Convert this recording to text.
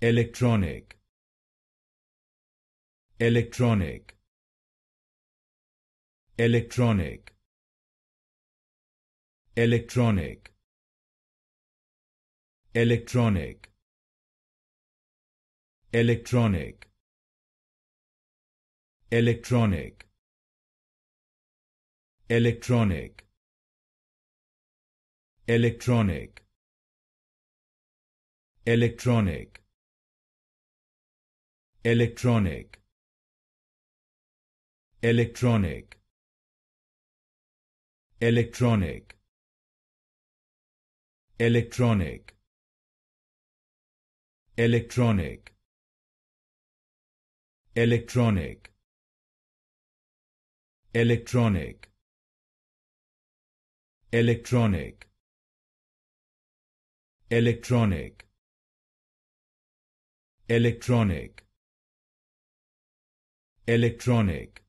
electronic electronic electronic electronic electronic electronic electronic electronic electronic electronic electronic electronic electronic electronic electronic electronic electronic electronic electronic electronic electronic